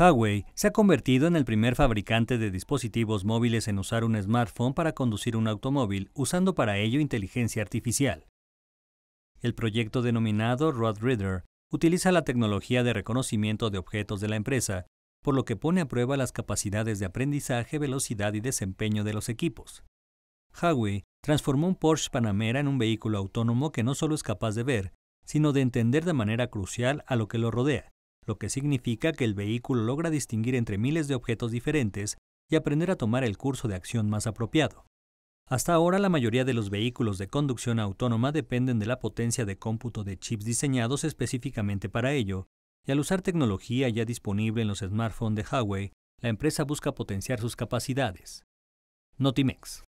Huawei se ha convertido en el primer fabricante de dispositivos móviles en usar un smartphone para conducir un automóvil, usando para ello inteligencia artificial. El proyecto denominado Road utiliza la tecnología de reconocimiento de objetos de la empresa, por lo que pone a prueba las capacidades de aprendizaje, velocidad y desempeño de los equipos. Huawei transformó un Porsche Panamera en un vehículo autónomo que no solo es capaz de ver, sino de entender de manera crucial a lo que lo rodea, lo que significa que el vehículo logra distinguir entre miles de objetos diferentes y aprender a tomar el curso de acción más apropiado. Hasta ahora la mayoría de los vehículos de conducción autónoma dependen de la potencia de cómputo de chips diseñados específicamente para ello, y al usar tecnología ya disponible en los smartphones de Huawei, la empresa busca potenciar sus capacidades. Notimex.